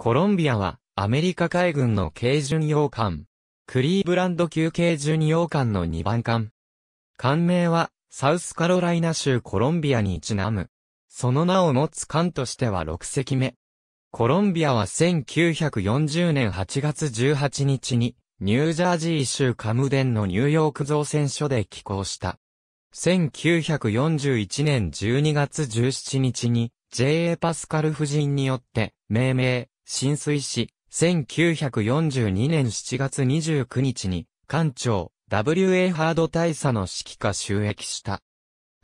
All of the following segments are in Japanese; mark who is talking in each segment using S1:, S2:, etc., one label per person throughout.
S1: コロンビアは、アメリカ海軍の軽巡洋艦。クリーブランド級軽巡洋艦の2番艦。艦名は、サウスカロライナ州コロンビアにちなむ。その名を持つ艦としては6隻目。コロンビアは1940年8月18日に、ニュージャージー州カムデンのニューヨーク造船所で寄港した。1941年12月17日に、J.A. パスカル夫人によって、命名、浸水し、1942年7月29日に、艦長、W.A. ハード大佐の指揮下収益した。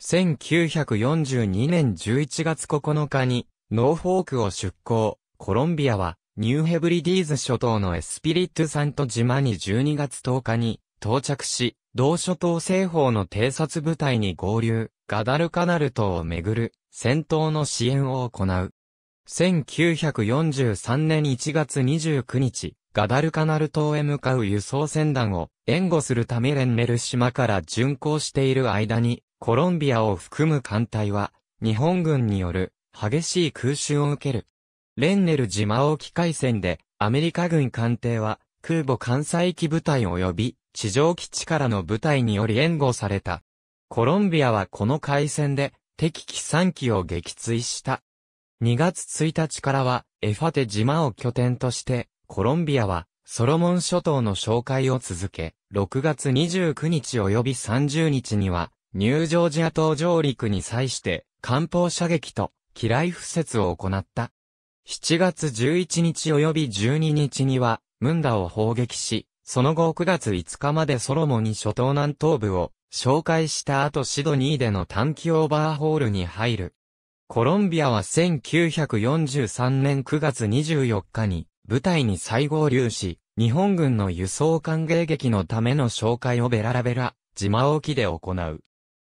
S1: 1942年11月9日に、ノーフォークを出港、コロンビアは、ニューヘブリディーズ諸島のエスピリットサント島に12月10日に到着し、同諸島西方の偵察部隊に合流、ガダルカナル島をめぐる戦闘の支援を行う。1943年1月29日、ガダルカナル島へ向かう輸送船団を援護するためレンネル島から巡航している間に、コロンビアを含む艦隊は、日本軍による激しい空襲を受ける。レンネル島沖海戦で、アメリカ軍艦艇は、空母艦載機部隊及び、地上基地からの部隊により援護された。コロンビアはこの海戦で、敵機3機を撃墜した。2月1日からは、エファテ島を拠点として、コロンビアは、ソロモン諸島の紹介を続け、6月29日及び30日には、ニュージョージア島上陸に際して、艦砲射撃と、機雷敷設を行った。7月11日及び12日には、ムンダを砲撃し、その後9月5日までソロモン諸島南東部を紹介した後シドニーでの短期オーバーホールに入る。コロンビアは1943年9月24日に部隊に再合流し、日本軍の輸送歓迎劇のための紹介をベララベラ、島沖で行う。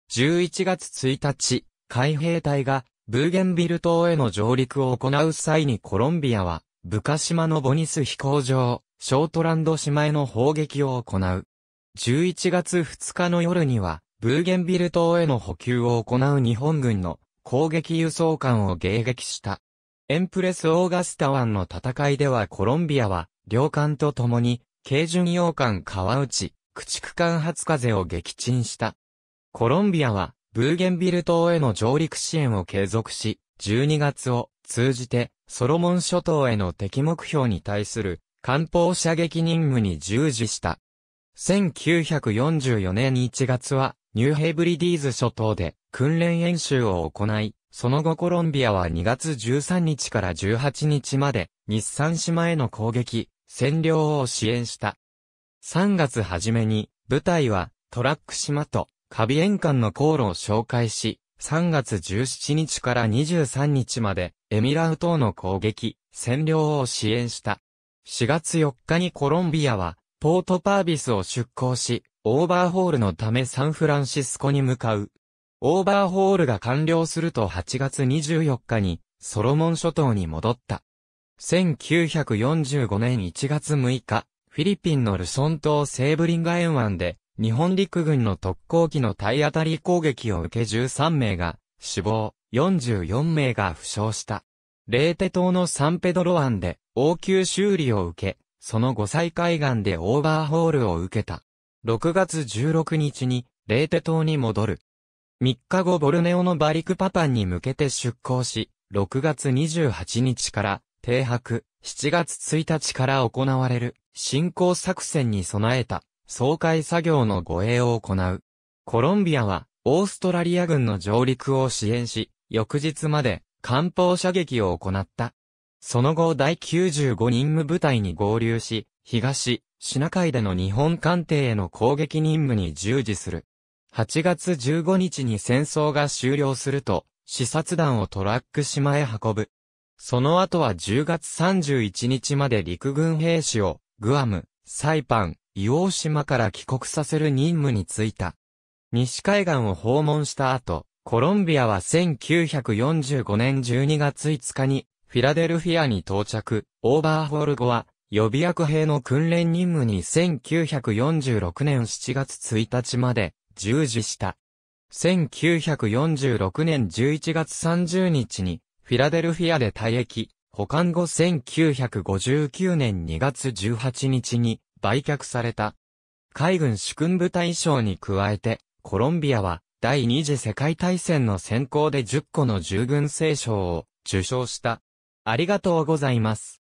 S1: 11月1日、海兵隊がブーゲンビル島への上陸を行う際にコロンビアは、ブカ島のボニス飛行場、ショートランド島への砲撃を行う。11月2日の夜には、ブーゲンビル島への補給を行う日本軍の攻撃輸送艦を迎撃した。エンプレス・オーガスタ湾の戦いではコロンビアは、両艦と共に、軽巡洋艦川内、駆逐艦初風を撃沈した。コロンビアは、ブーゲンビル島への上陸支援を継続し、12月を通じて、ソロモン諸島への敵目標に対する、艦砲射撃任務に従事した。1944年1月は、ニューヘイブリディーズ諸島で訓練演習を行い、その後コロンビアは2月13日から18日まで日産島への攻撃、占領を支援した。3月初めに部隊はトラック島とカビエン間の航路を紹介し、3月17日から23日までエミラウ島の攻撃、占領を支援した。4月4日にコロンビアはポートパービスを出港し、オーバーホールのためサンフランシスコに向かう。オーバーホールが完了すると8月24日にソロモン諸島に戻った。1945年1月6日、フィリピンのルソン島西ブリンガ沿岸で日本陸軍の特攻機の体当たり攻撃を受け13名が死亡、44名が負傷した。レーテ島のサンペドロ湾で応急修理を受け、その後再海岸でオーバーホールを受けた。6月16日に、レーテ島に戻る。3日後ボルネオのバリクパパンに向けて出港し、6月28日から停泊、7月1日から行われる進行作戦に備えた総会作業の護衛を行う。コロンビアはオーストラリア軍の上陸を支援し、翌日まで艦砲射撃を行った。その後第95任務部隊に合流し、東、シナ海での日本艦艇への攻撃任務に従事する。8月15日に戦争が終了すると、視察団をトラック島へ運ぶ。その後は10月31日まで陸軍兵士を、グアム、サイパン、伊王島から帰国させる任務に就いた。西海岸を訪問した後、コロンビアは1945年12月5日に、フィラデルフィアに到着、オーバーホール後は、予備役兵の訓練任務に1946年7月1日まで従事した。1946年11月30日にフィラデルフィアで退役、保管後1959年2月18日に売却された。海軍主君部隊賞に加えて、コロンビアは第二次世界大戦の先行で10個の従軍聖賞を受賞した。ありがとうございます。